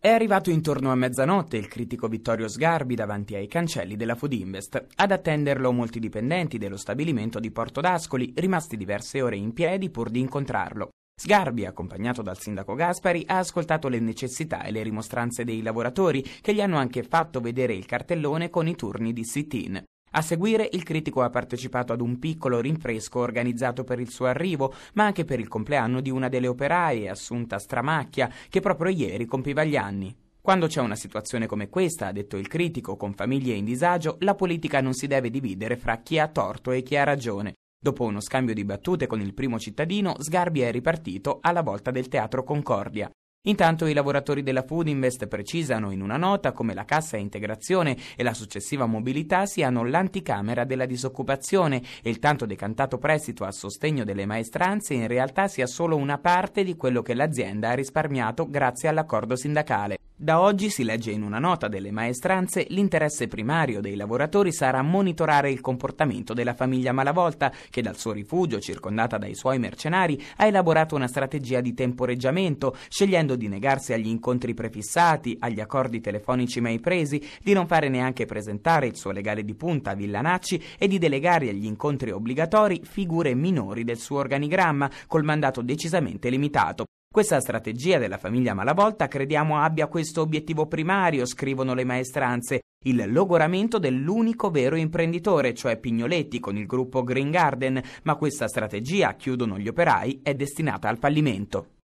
È arrivato intorno a mezzanotte il critico Vittorio Sgarbi davanti ai cancelli della Food Invest. Ad attenderlo molti dipendenti dello stabilimento di Porto d'Ascoli, rimasti diverse ore in piedi pur di incontrarlo. Sgarbi, accompagnato dal sindaco Gaspari, ha ascoltato le necessità e le rimostranze dei lavoratori, che gli hanno anche fatto vedere il cartellone con i turni di sit-in. A seguire il critico ha partecipato ad un piccolo rinfresco organizzato per il suo arrivo, ma anche per il compleanno di una delle operaie, Assunta Stramacchia, che proprio ieri compiva gli anni. Quando c'è una situazione come questa, ha detto il critico, con famiglie in disagio, la politica non si deve dividere fra chi ha torto e chi ha ragione. Dopo uno scambio di battute con il primo cittadino, Sgarbi è ripartito alla volta del Teatro Concordia. Intanto i lavoratori della Food Invest precisano in una nota come la cassa integrazione e la successiva mobilità siano l'anticamera della disoccupazione e il tanto decantato prestito a sostegno delle maestranze in realtà sia solo una parte di quello che l'azienda ha risparmiato grazie all'accordo sindacale. Da oggi, si legge in una nota delle maestranze, l'interesse primario dei lavoratori sarà monitorare il comportamento della famiglia Malavolta, che dal suo rifugio, circondata dai suoi mercenari, ha elaborato una strategia di temporeggiamento, scegliendo decidendo di negarsi agli incontri prefissati, agli accordi telefonici mai presi, di non fare neanche presentare il suo legale di punta Villanacci e di delegare agli incontri obbligatori figure minori del suo organigramma, col mandato decisamente limitato. Questa strategia della famiglia Malavolta crediamo abbia questo obiettivo primario, scrivono le maestranze, il logoramento dell'unico vero imprenditore, cioè Pignoletti con il gruppo Green Garden, ma questa strategia, chiudono gli operai, è destinata al fallimento.